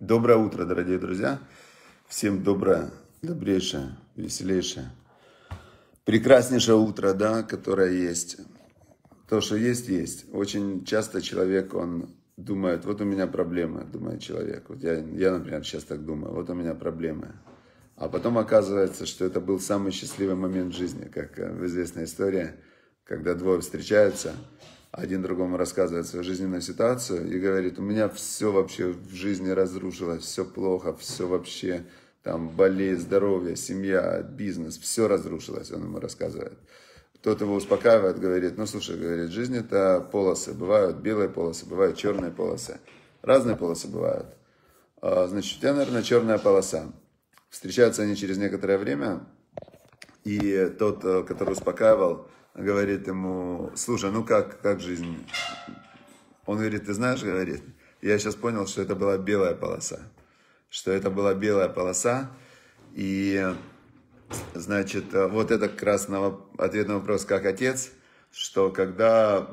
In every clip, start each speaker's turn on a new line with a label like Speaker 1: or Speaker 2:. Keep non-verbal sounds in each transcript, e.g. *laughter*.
Speaker 1: Доброе утро, дорогие друзья. Всем доброе, добрейшее, веселейшее, прекраснейшее утро, да, которое есть. То, что есть, есть. Очень часто человек, он думает, вот у меня проблемы, думает человек. Вот я, я, например, сейчас так думаю, вот у меня проблемы. А потом оказывается, что это был самый счастливый момент в жизни, как э, в известной истории, когда двое встречаются – один другому рассказывает свою жизненную ситуацию и говорит, у меня все вообще в жизни разрушилось, все плохо, все вообще, там, болезнь, здоровье, семья, бизнес, все разрушилось, он ему рассказывает. Тот его успокаивает, говорит, ну, слушай, говорит, жизнь это полосы, бывают белые полосы, бывают черные полосы, разные полосы бывают. А, значит, у тебя, наверное, черная полоса. Встречаются они через некоторое время, и тот, э, который успокаивал, говорит ему, слушай, ну как, как жизнь? Он говорит, ты знаешь, говорит, я сейчас понял, что это была белая полоса. Что это была белая полоса. И, значит, вот это как раз на ответ на вопрос, как отец, что когда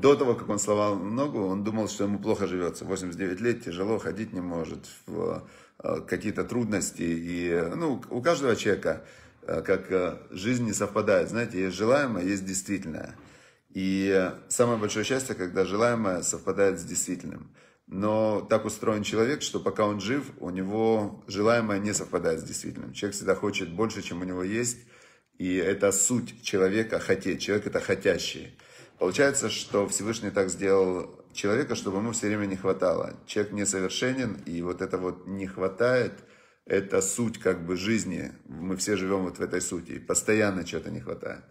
Speaker 1: до того, как он сломал ногу, он думал, что ему плохо живется. 89 лет, тяжело, ходить не может, э, какие-то трудности. И, ну, у каждого человека Э, как э, жизнь не совпадает. Знаете, есть желаемое, есть действительное. И самое большое счастье, когда желаемое совпадает с действительным. Но так устроен человек, что пока он жив, у него желаемое не совпадает с действительным. Человек всегда хочет больше, чем у него есть. И это суть человека хотеть. Человек это хотящий. Получается, что Всевышний так сделал человека, чтобы ему все время не хватало. Человек несовершенен, и вот это вот не хватает – это суть как бы жизни, мы все живем вот в этой сути, и постоянно чего-то не хватает.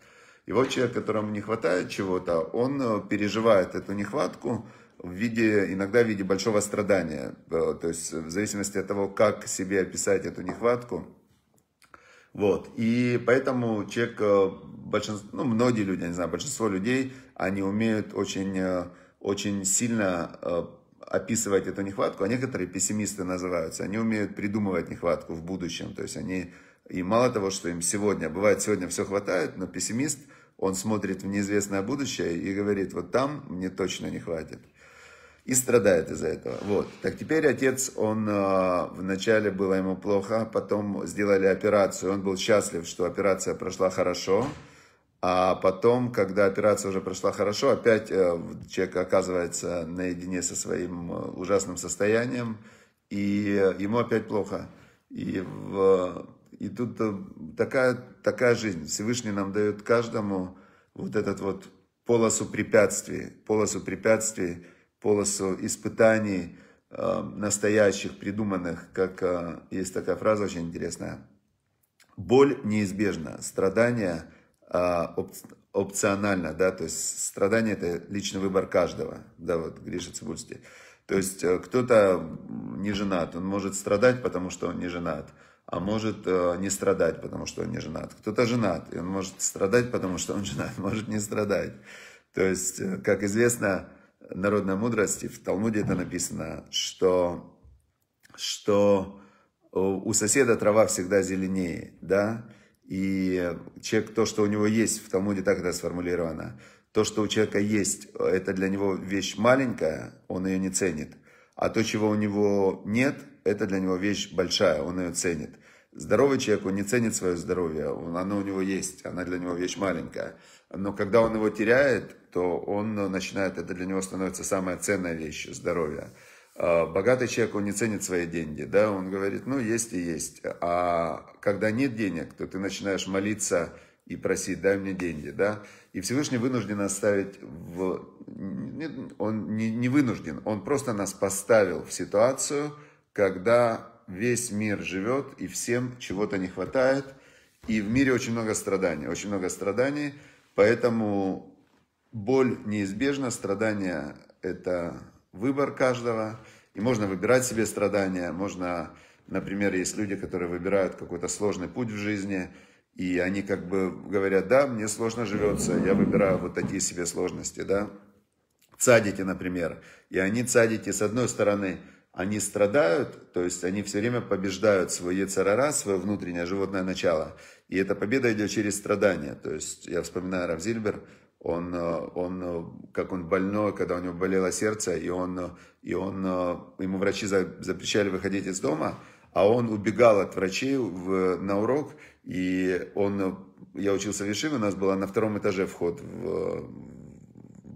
Speaker 1: И вот человек, которому не хватает чего-то, он э, переживает эту нехватку в виде, иногда в виде большого страдания. Э, то есть в зависимости от того, как себе описать эту нехватку. Вот. И поэтому человек, э, большинство, ну, многие люди, я не знаю, большинство людей, они умеют очень, очень сильно описывать эту нехватку, а некоторые пессимисты называются, они умеют придумывать нехватку в будущем, то есть они, и мало того, что им сегодня, бывает сегодня все хватает, но пессимист, он смотрит в неизвестное будущее и говорит, вот там мне точно не хватит. И страдает из-за этого. Вот. Так теперь отец, он э, вначале было ему плохо, а потом сделали операцию. Он был счастлив, что операция прошла хорошо. А потом, когда операция уже прошла хорошо, опять э, человек оказывается наедине со своим э, ужасным состоянием, и ему опять плохо. И, в, и тут э, такая, такая жизнь. Всевышний нам дает каждому вот этот вот полосу препятствий, полосу препятствий, полосу испытаний э, настоящих, придуманных, как э, есть такая фраза очень интересная. Боль неизбежна, страдания – а, опционально, да, то есть страдание – это личный выбор каждого, да, вот Гриша Цибульский. То есть э, кто-то не женат, он может страдать, потому что он не женат, а может э, не страдать, потому что он не женат. Кто-то женат, и он может страдать, потому что он *laughs* женат, может не страдать. То есть, э, как известно, народной мудрости, в Талмуде это написано, что, что у соседа трава всегда зеленее, да, и человек, то, что у него есть, в Талмуде так это сформулировано, то, что у человека есть, это для него вещь маленькая, он ее не ценит. А то, чего у него нет, это для него вещь большая, он ее ценит. Здоровый человек, он не ценит свое здоровье, оно у него есть, она для него вещь маленькая. Но когда он его теряет, то он начинает, это для него становится самая ценная вещь, здоровье. А, богатый человек, он не ценит свои деньги, да, он говорит, ну, есть и есть. А когда нет денег, то ты начинаешь молиться и просить, дай мне деньги, да. И Всевышний вынужден оставить в... Он не, не вынужден, он просто нас поставил в ситуацию, когда весь мир живет и всем чего-то не хватает. И в мире очень много страданий, очень много страданий, поэтому боль неизбежна, страдания это выбор каждого, и можно выбирать себе страдания, можно, например, есть люди, которые выбирают какой-то сложный путь в жизни, и они как бы говорят, да, мне сложно живется, я выбираю вот такие себе сложности, да. Цадите, например, и они цадите. с одной стороны, они страдают, то есть они все время побеждают свое царара, свое внутреннее животное начало. И эта победа идет через страдания. То есть я вспоминаю Равзильбер, он, э, он, э, как он больной, когда у него болело сердце, и он, э, и он, ему врачи запрещали выходить из дома, а он убегал от врачей в, на урок, и он, я учился в Вишиве, у нас было на втором этаже вход в, в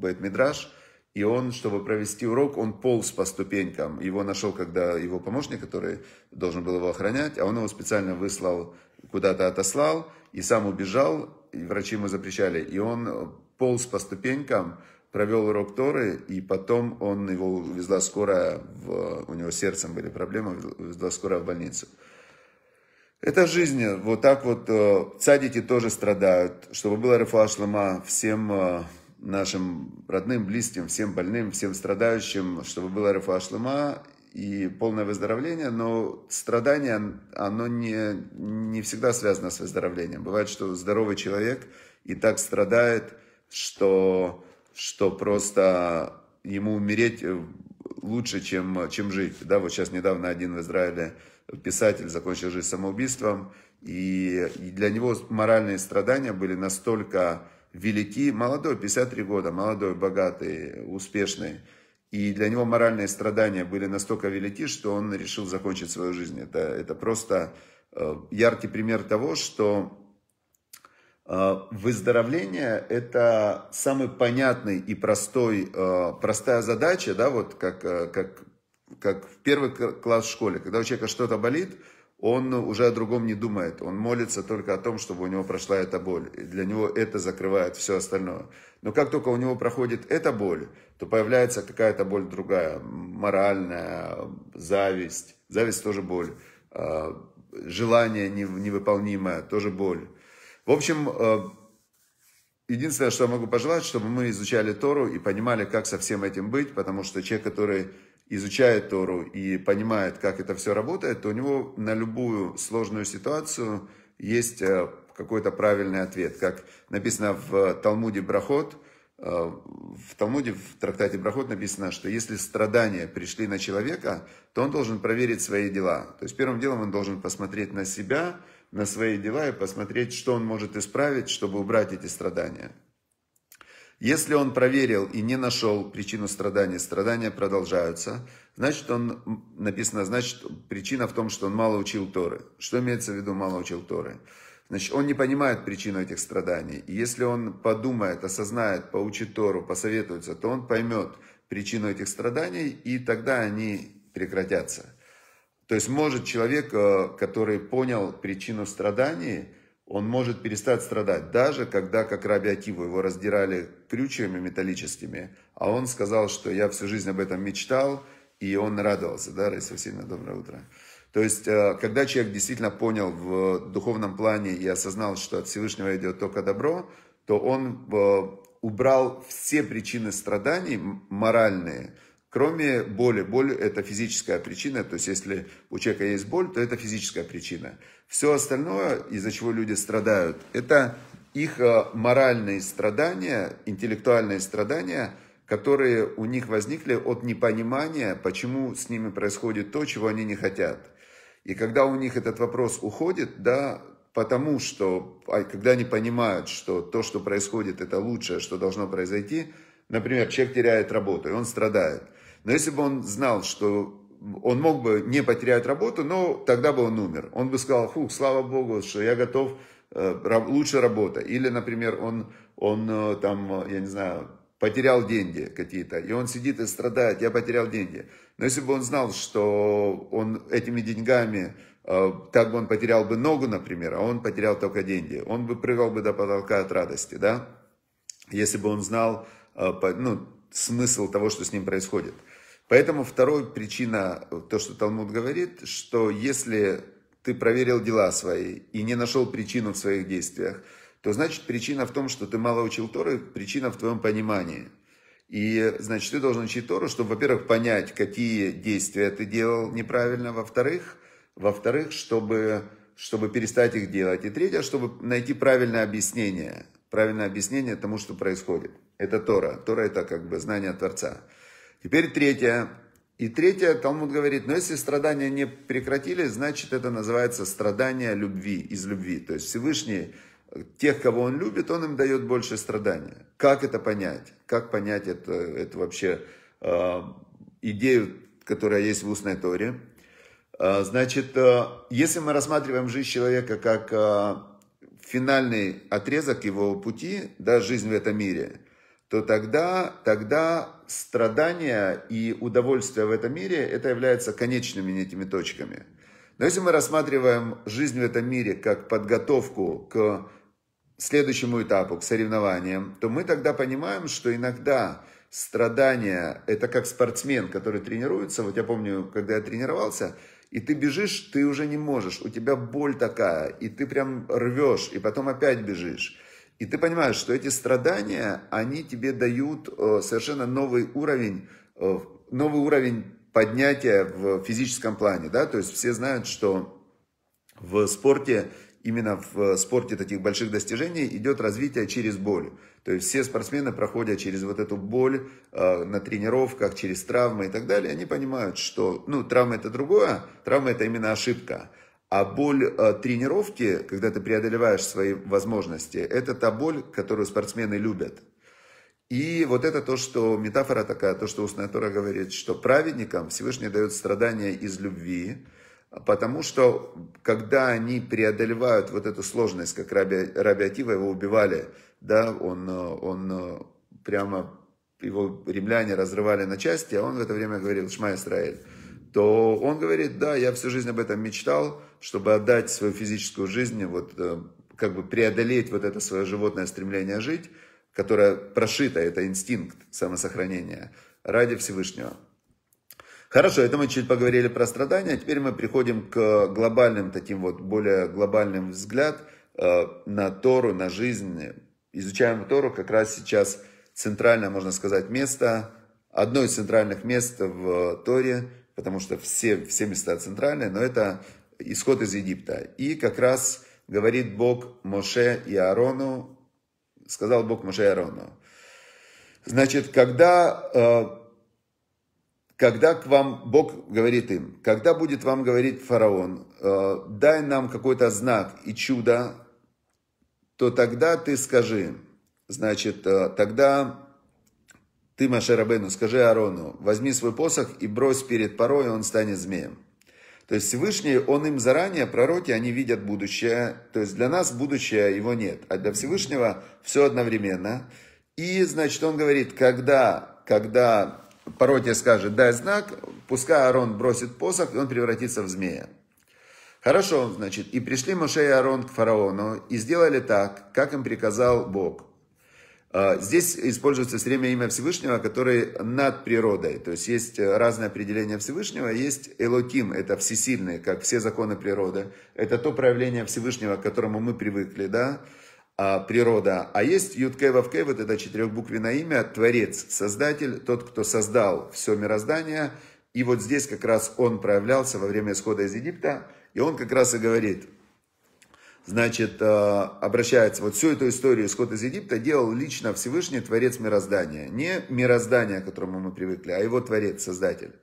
Speaker 1: Бейт-Мидраш, и он, чтобы провести урок, он полз по ступенькам. Его нашел, когда его помощник, который должен был его охранять, а он его специально выслал, куда-то отослал, и сам убежал, и врачи ему запрещали. И он полз по ступенькам, провел урок Торы, и потом он его везла скорая, в, у него сердцем были проблемы, везла скорая в больницу. Это жизнь, вот так вот э, цадики тоже страдают, чтобы было рифуа шлама всем э, нашим родным, близким, всем больным, всем страдающим, чтобы было рифуа шлама и полное выздоровление, но страдание, оно не, не всегда связано с выздоровлением. Бывает, что здоровый человек и так страдает – что, что просто ему умереть э, лучше, чем, чем жить. Да, вот сейчас недавно один в Израиле писатель закончил жизнь самоубийством, и, и для него моральные страдания были настолько велики, молодой, 53 года, молодой, богатый, успешный, и для него моральные страдания были настолько велики, что он решил закончить свою жизнь. Это, это просто э, яркий пример того, что а, выздоровление – это самый понятный и простой, а, простая задача, да, вот как, а, как, как в первый класс в школе. Когда у человека что-то болит, он уже о другом не думает. Он молится только о том, чтобы у него прошла эта боль. И для него это закрывает все остальное. Но как только у него проходит эта боль, то появляется какая-то боль другая. Моральная, зависть. Зависть тоже боль. Желание невыполнимое, тоже боль в общем, э, единственное, что я могу пожелать, чтобы мы изучали Тору и понимали, как со всем этим быть, потому что человек, который изучает Тору и понимает, как это все работает, то у него на любую сложную ситуацию есть э, какой-то правильный ответ. Как написано в Талмуде Брахот, э, в Талмуде, в трактате Брахот написано, что если страдания пришли на человека, то он должен проверить свои дела. То есть первым делом он должен посмотреть на себя – на свои дела и посмотреть, что он может исправить, чтобы убрать эти страдания. Если он проверил и не нашел причину страдания, страдания продолжаются, значит, он, написано, значит, причина в том, что он мало учил Торы. Что имеется в виду мало учил Торы? Значит, он не понимает причину этих страданий. И если он подумает, осознает, поучит Тору, посоветуется, то он поймет причину этих страданий, и тогда они прекратятся. То есть может человек, э, который понял причину страдания, он может перестать страдать, даже когда, как Раби Акиву, его раздирали крючьями металлическими, а он сказал, что я всю жизнь об этом мечтал, и он радовался, да, Раиса Васильевна, доброе утро. То есть, э, когда человек действительно понял в духовном плане и осознал, что от Всевышнего идет только добро, то он э, убрал все причины страданий моральные, Кроме боли. Боль – это физическая причина. То есть, если у человека есть боль, то это физическая причина. Все остальное, из-за чего люди страдают, это их э, моральные страдания, интеллектуальные страдания, которые у них возникли от непонимания, почему с ними происходит то, чего они не хотят. И когда у них этот вопрос уходит, да, потому что, а, когда они понимают, что то, что происходит, это лучшее, что должно произойти, например, человек теряет работу, и он страдает – но если бы он знал, что он мог бы не потерять работу, но тогда бы он умер. Он бы сказал, фух, слава богу, что я готов, э, лучше работа. Или, например, он, он э, там, э, я не знаю, потерял деньги какие-то, и он сидит и страдает, я потерял деньги. Но если бы он знал, что он этими деньгами, так бы он потерял бы ногу, например, а он потерял только деньги, он бы прыгал бы до потолка от радости, да? Если бы он знал ну, смысл того, что с ним происходит – Поэтому вторая причина, э, то, что Талмуд говорит, что если ты проверил дела свои и не нашел причину в своих действиях, то значит причина в том, что ты мало учил Торы, причина в твоем понимании. И значит ты должен учить Тору, чтобы, во-первых, понять, какие действия ты делал неправильно, во-вторых, во-вторых, чтобы, чтобы перестать их делать, и третье, чтобы найти правильное объяснение, правильное объяснение тому, что происходит. Это Тора. Тора это как бы знание Творца. Теперь третье. И третье, Талмуд говорит, но если страдания не прекратились, значит это называется страдание любви, из любви. То есть Всевышний, тех, кого он любит, он им дает больше страдания. Как это понять? Как понять это, это вообще э, идею, которая есть в устной Торе? Э, значит, э, если мы рассматриваем жизнь человека как э, финальный отрезок его пути, да, жизнь в этом мире – то тогда, тогда страдания и удовольствие в этом мире, это является конечными этими точками. Но если мы рассматриваем жизнь в этом мире как подготовку к следующему этапу, к соревнованиям, то мы тогда понимаем, что иногда страдания, это как спортсмен, который тренируется. Вот я помню, когда я тренировался, и ты бежишь, ты уже не можешь, у тебя боль такая, и ты прям рвешь, и потом опять бежишь. И ты понимаешь, что эти страдания, они тебе дают э, совершенно новый уровень, э, новый уровень поднятия в физическом плане, да, то есть все знают, что в спорте, именно в спорте таких больших достижений идет развитие через боль. То есть все спортсмены, проходя через вот эту боль э, на тренировках, через травмы и так далее, они понимают, что, ну, травма это другое, травма это именно ошибка. А боль э, тренировки, когда ты преодолеваешь свои возможности, это та боль, которую спортсмены любят. И вот это то, что метафора такая, то, что устная Тора говорит, что праведникам Всевышний дает страдания из любви, потому что когда они преодолевают вот эту сложность, как Раби, Раби Атива, его убивали, да, он, он э, прямо, его римляне разрывали на части, а он в это время говорил «Шма Исраэль» то он говорит, да, я всю жизнь об этом мечтал, чтобы отдать свою физическую жизнь, вот э, как бы преодолеть вот это свое животное стремление жить, которое прошито, это инстинкт самосохранения ради Всевышнего. Хорошо, это мы чуть поговорили про страдания, а теперь мы приходим к глобальным таким вот, более глобальным взгляд э, на Тору, на жизнь. Изучаем Тору, как раз сейчас центральное, можно сказать, место, одно из центральных мест в э, Торе – потому что все, все места центральные, но это исход из Египта. И как раз говорит Бог Моше и Аарону, сказал Бог Моше и Аарону, значит, когда, э, когда к вам, Бог говорит им, когда будет вам говорить фараон, э, дай нам какой-то знак и чудо, то тогда ты скажи, значит, э, тогда ты, Маше Рабену, скажи Арону, возьми свой посох и брось перед порой, и он станет змеем. То есть Всевышний, он им заранее, пророки, они видят будущее. То есть для нас будущее его нет, а для Всевышнего все одновременно. И, значит, он говорит, когда, когда Паротия скажет, дай знак, пускай Арон бросит посох, и он превратится в змея. Хорошо, значит, и пришли Моше и Арон к фараону, и сделали так, как им приказал Бог. А, здесь используется все время имя Всевышнего, которое над природой. То есть есть э, разные определения Всевышнего. Есть Элоким, это всесильный, как все законы природы. Это то проявление Всевышнего, к которому мы привыкли, да, а, природа. А есть Юткей Вавкей, вот это четырехбуквенное имя, Творец, Создатель, тот, кто создал все мироздание. И вот здесь как раз он проявлялся во время исхода из Египта. И он как раз и говорит, значит, э, обращается. Вот всю эту историю исход из Египта делал лично Всевышний Творец Мироздания. Не мироздание, к которому мы привыкли, а его Творец, Создатель.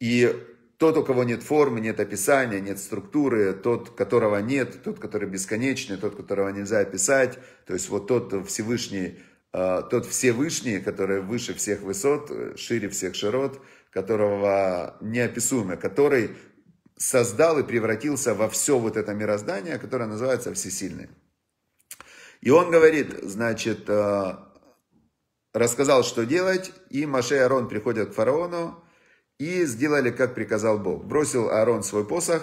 Speaker 1: И тот, у кого нет формы, нет описания, нет структуры, тот, которого нет, тот, который бесконечный, тот, которого нельзя описать, то есть вот тот Всевышний, э, тот Всевышний, который выше всех высот, э, шире всех широт, которого неописуемый, который создал и превратился во все вот это мироздание, которое называется всесильный. И он говорит, значит, э, рассказал, что делать, и Маше и Арон приходят к фараону, и сделали, как приказал Бог. Бросил Аарон свой посох,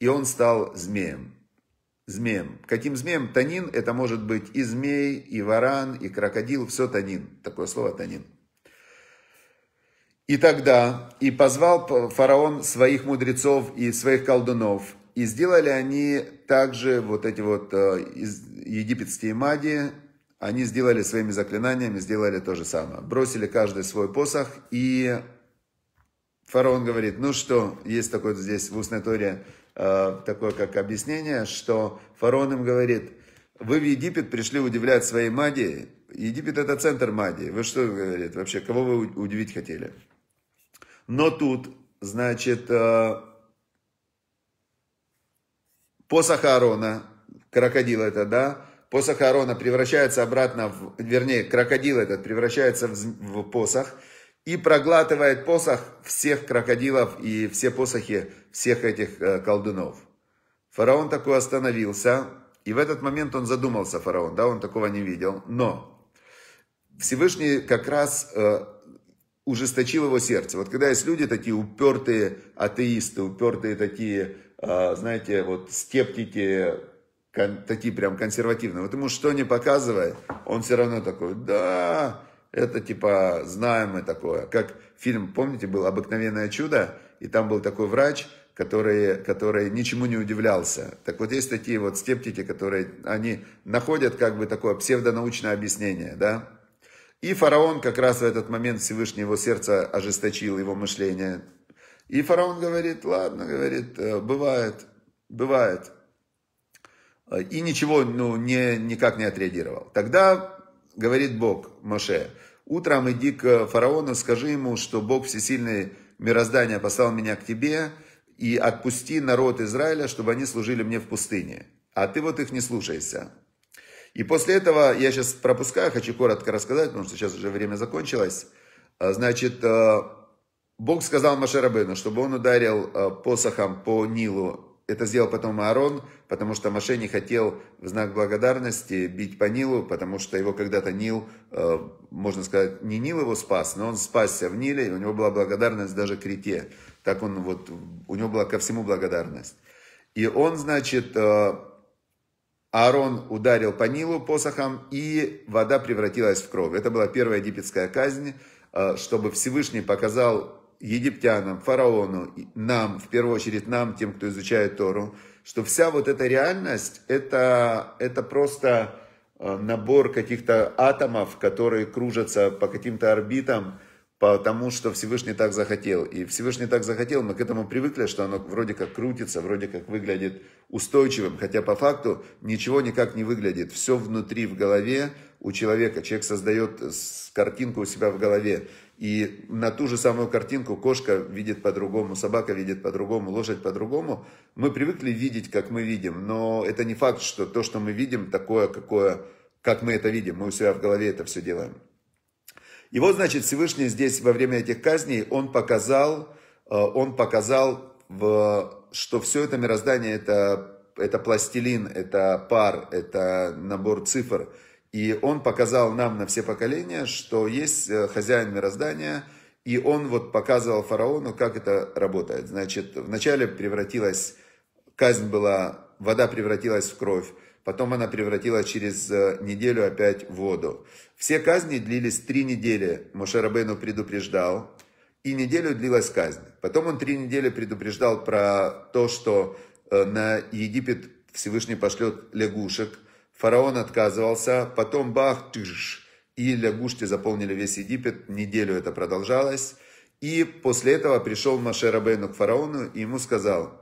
Speaker 1: и он стал змеем. Змеем. Каким змеем? Танин, это может быть и змей, и варан, и крокодил, все танин. Такое слово танин. И тогда и позвал фараон своих мудрецов и своих колдунов. И сделали они также вот эти вот э, египетские мади, они сделали своими заклинаниями, сделали то же самое. Бросили каждый свой посох, и фараон говорит, ну что, есть такое здесь в устной торе, э, такое как объяснение, что фараон им говорит, вы в Египет пришли удивлять своей мади, Египет это центр мади, вы что, говорит, вообще, кого вы удивить хотели? Но тут, значит, э, посох Аарона, крокодил это, да, посох Аарона превращается обратно, в, вернее, крокодил этот превращается в, в посох и проглатывает посох всех крокодилов и все посохи всех этих э, колдунов. Фараон такой остановился, и в этот момент он задумался, фараон, да, он такого не видел, но Всевышний как раз э, ужесточил его сердце. Вот когда есть люди такие упертые атеисты, упертые такие, а, знаете, вот скептики, такие прям консервативные, вот ему что не показывает, он все равно такой, да, это типа знаем мы такое. Как фильм, помните, был «Обыкновенное чудо», и там был такой врач, который, который ничему не удивлялся. Так вот, есть такие вот скептики, которые, они находят как бы такое псевдонаучное объяснение, да, и фараон как раз в этот момент Всевышний его сердце ожесточил, его мышление. И фараон говорит, ладно, говорит, «Э, бывает, бывает. И ничего, ну, не, никак не отреагировал. Тогда говорит Бог Моше, утром иди к фараону, скажи ему, что Бог всесильный мироздание послал меня к тебе, и отпусти народ Израиля, чтобы они служили мне в пустыне. А ты вот их не слушайся. И после этого, я сейчас пропускаю, хочу коротко рассказать, потому что сейчас уже время закончилось. А, значит, а, Бог сказал Маше Рабыну, чтобы он ударил а, посохом по Нилу. Это сделал потом Аарон, потому что Маше не хотел в знак благодарности бить по Нилу, потому что его когда-то Нил, можно сказать, не Нил его спас, но он спасся в Ниле, и у него была благодарность даже к рите. Так он вот, у него была ко всему благодарность. И он, значит, Аарон ударил по Нилу посохом, и вода превратилась в кровь. Это была первая египетская казнь, э, чтобы Всевышний показал египтянам, фараону, нам, в первую очередь нам, тем, кто изучает Тору, что вся вот эта реальность, это, это просто э, набор каких-то атомов, которые кружатся по каким-то орбитам, потому что Всевышний так захотел. И Всевышний так захотел, мы к этому привыкли, что оно вроде как крутится, вроде как выглядит устойчивым, хотя по факту ничего никак не выглядит. Все внутри в голове у человека. Человек создает картинку у себя в голове. И на ту же самую картинку кошка видит по-другому, собака видит по-другому, лошадь по-другому. Мы привыкли видеть, как мы видим, но это не факт, что то, что мы видим, такое, какое, как мы это видим. Мы у себя в голове это все делаем. И вот, значит, Всевышний здесь во время этих казней, он показал, э, он показал, что все это мироздание, это, это пластилин, это пар, это набор цифр. И он показал нам на все поколения, что есть э, хозяин мироздания, и он вот показывал фараону, как это работает. Значит, вначале превратилась, казнь была, вода превратилась в кровь, Потом она превратила через э, неделю опять в воду. Все казни длились три недели. Мошарабейну предупреждал. И неделю длилась казнь. Потом он три недели предупреждал про то, что э, на Египет Всевышний пошлет лягушек. Фараон отказывался. Потом бах, тыш, и лягушки заполнили весь Египет. Неделю это продолжалось. И после этого пришел Маше к фараону и ему сказал –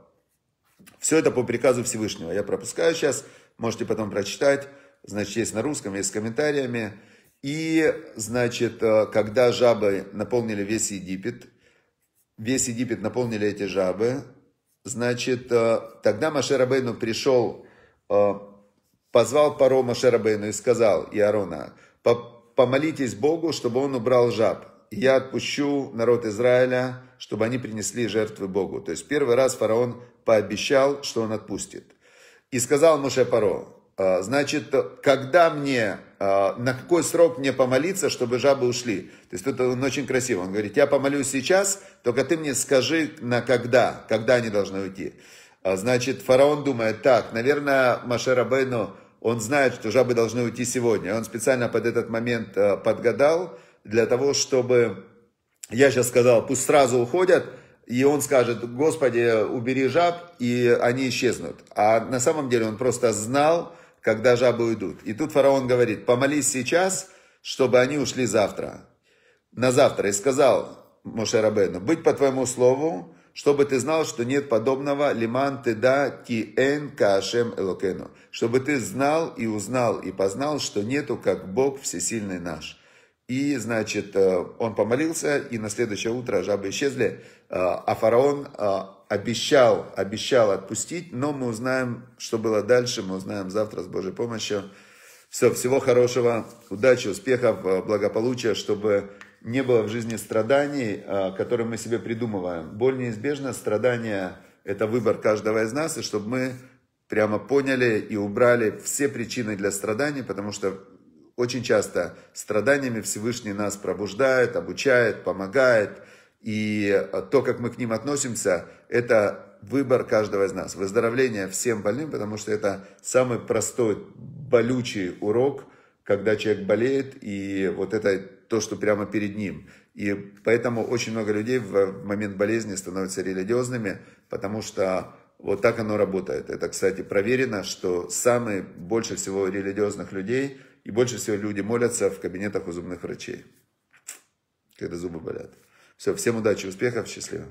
Speaker 1: все это по приказу Всевышнего. Я пропускаю сейчас, можете потом прочитать. Значит, есть на русском, есть с комментариями. И, значит, э, когда жабы наполнили весь Египет, весь Египет наполнили эти жабы, значит, э, тогда Машерабейну пришел, э, позвал Паро Машерабейну и сказал Иарона, помолитесь Богу, чтобы он убрал жаб. я отпущу народ Израиля, чтобы они принесли жертвы Богу. То есть первый раз фараон пообещал, что он отпустит. И сказал Муше Паро, «А, значит, когда мне, а, на какой срок мне помолиться, чтобы жабы ушли? То есть тут он очень красиво, он говорит, я помолюсь сейчас, только ты мне скажи, на когда, когда они должны уйти. А, значит, фараон думает, так, наверное, Маше Рабейну, он знает, что жабы должны уйти сегодня. Он специально под этот момент подгадал, для того, чтобы, я сейчас сказал, пусть сразу уходят, и он скажет, Господи, убери жаб, и они исчезнут. А на самом деле он просто знал, когда жабы уйдут. И тут фараон говорит, помолись сейчас, чтобы они ушли завтра. На завтра. И сказал Моше Рабену, быть по твоему слову, чтобы ты знал, что нет подобного лиман ты да ки эн кашем элокену. Чтобы ты знал и узнал и познал, что нету как Бог всесильный наш. И, значит, э, он помолился, и на следующее утро жабы исчезли, э, а фараон э, обещал, обещал отпустить, но мы узнаем, что было дальше, мы узнаем завтра с Божьей помощью. Все, всего хорошего, удачи, успехов, благополучия, чтобы не было в жизни страданий, которые мы себе придумываем. Боль неизбежна, страдания – это выбор каждого из нас, и чтобы мы прямо поняли и убрали все причины для страданий, потому что очень часто страданиями Всевышний нас пробуждает, обучает, помогает. И то, как мы к ним относимся, это выбор каждого из нас. Выздоровление всем больным, потому что это самый простой, болючий урок, когда человек болеет, и вот это то, что прямо перед ним. И поэтому очень много людей в момент болезни становятся религиозными, потому что вот так оно работает. Это, кстати, проверено, что самые больше всего религиозных людей – и больше всего люди молятся в кабинетах у зубных врачей, когда зубы болят. Все, всем удачи, успехов, счастливо.